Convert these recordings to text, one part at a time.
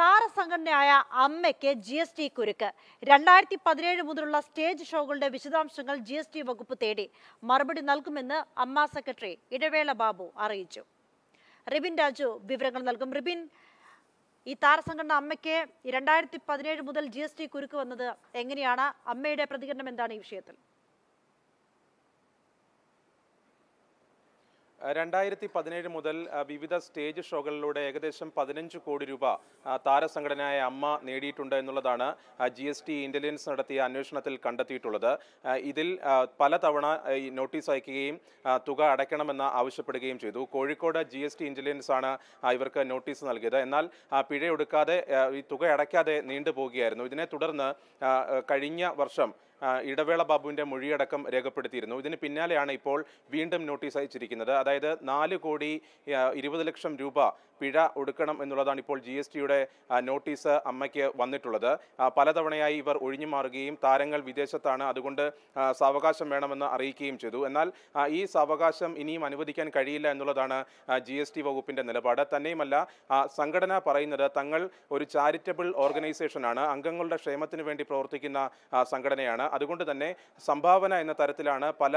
താരസംഘടനയായ അമ്മയ്ക്ക് G S T കുരുക്ക് രണ്ടായിരത്തി പതിനേഴ് മുതലുള്ള സ്റ്റേജ് ഷോകളുടെ വിശദാംശങ്ങൾ ജി എസ് ടി വകുപ്പ് തേടി മറുപടി നൽകുമെന്ന് അമ്മ സെക്രട്ടറി ഇടവേള ബാബു അറിയിച്ചു റിബിൻ രാജു വിവരങ്ങൾ നൽകും റിബിൻ ഈ താരസംഘടന അമ്മയ്ക്ക് രണ്ടായിരത്തി പതിനേഴ് മുതൽ ജി എസ് ടി കുരുക്ക് വന്നത് എങ്ങനെയാണ് അമ്മയുടെ പ്രതികരണം എന്താണ് ഈ വിഷയത്തിൽ രണ്ടായിരത്തി പതിനേഴ് മുതൽ വിവിധ സ്റ്റേജ് ഷോകളിലൂടെ ഏകദേശം പതിനഞ്ച് കോടി രൂപ താരസംഘടനയായ അമ്മ നേടിയിട്ടുണ്ട് എന്നുള്ളതാണ് ജി എസ് ടി ഇന്റലിജൻസ് നടത്തിയ അന്വേഷണത്തിൽ കണ്ടെത്തിയിട്ടുള്ളത് ഇതിൽ പലതവണ ഈ നോട്ടീസ് അയക്കുകയും തുക അടയ്ക്കണമെന്ന് ആവശ്യപ്പെടുകയും ചെയ്തു Kozhikode G S T intelligence ആണ് ഇവർക്ക് നോട്ടീസ് നൽകിയത് എന്നാൽ പിഴയൊടുക്കാതെ ഈ തുക അടയ്ക്കാതെ നീണ്ടുപോകുകയായിരുന്നു ഇതിനെ തുടർന്ന് കഴിഞ്ഞ വർഷം ഇടവേള ബാബുവിൻ്റെ മൊഴിയടക്കം രേഖപ്പെടുത്തിയിരുന്നു ഇതിന് പിന്നാലെയാണ് ഇപ്പോൾ വീണ്ടും നോട്ടീസ് അയച്ചിരിക്കുന്നത് അതായത് നാല് കോടി ഇരുപത് ലക്ഷം രൂപ പിഴ ഒടുക്കണം എന്നുള്ളതാണ് ഇപ്പോൾ ജി എസ് ടിയുടെ നോട്ടീസ് അമ്മയ്ക്ക് വന്നിട്ടുള്ളത് പലതവണയായി ഇവർ ഒഴിഞ്ഞു മാറുകയും താരങ്ങൾ വിദേശത്താണ് അതുകൊണ്ട് സാവകാശം വേണമെന്ന് അറിയിക്കുകയും ചെയ്തു എന്നാൽ ഈ സാവകാശം ഇനിയും അനുവദിക്കാൻ കഴിയില്ല എന്നുള്ളതാണ് ജി എസ് ടി വകുപ്പിൻ്റെ നിലപാട് തന്നെയുമല്ല സംഘടന പറയുന്നത് തങ്ങൾ ഒരു ചാരിറ്റബിൾ ഓർഗനൈസേഷനാണ് അംഗങ്ങളുടെ ക്ഷേമത്തിന് വേണ്ടി പ്രവർത്തിക്കുന്ന സംഘടനയാണ് അതുകൊണ്ട് തന്നെ സംഭാവന എന്ന തരത്തിലാണ് പല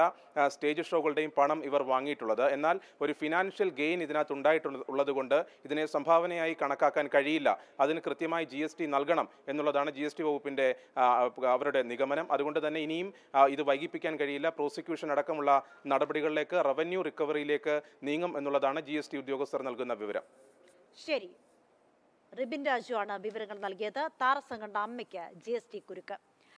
സ്റ്റേജ് ഷോകളുടെയും പണം ഇവർ വാങ്ങിയിട്ടുള്ളത് എന്നാൽ ഒരു ഫിനാൻഷ്യൽ ഗെയിൻ ഇതിനകത്ത് ഉണ്ടായിട്ടുള്ളതുകൊണ്ട് ഇതിനെ സംഭാവനയായി കണക്കാക്കാൻ കഴിയില്ല അതിന് കൃത്യമായി ജി എസ് ടി നൽകണം എന്നുള്ളതാണ് ജി എസ് ടി വകുപ്പിൻ്റെ അവരുടെ നിഗമനം അതുകൊണ്ട് തന്നെ ഇനിയും ഇത് വൈകിപ്പിക്കാൻ കഴിയില്ല പ്രോസിക്യൂഷൻ അടക്കമുള്ള നടപടികളിലേക്ക് റവന്യൂ റിക്കവറിയിലേക്ക് നീങ്ങും എന്നുള്ളതാണ് ജി എസ് ടി ഉദ്യോഗസ്ഥർ നൽകുന്ന വിവരം ശരി റിബിൻ രാജു ആണ് വിവരങ്ങൾ നൽകിയത് താരസംഘടന അമ്മയ്ക്ക് ജി എസ് ടി കുരുക്ക്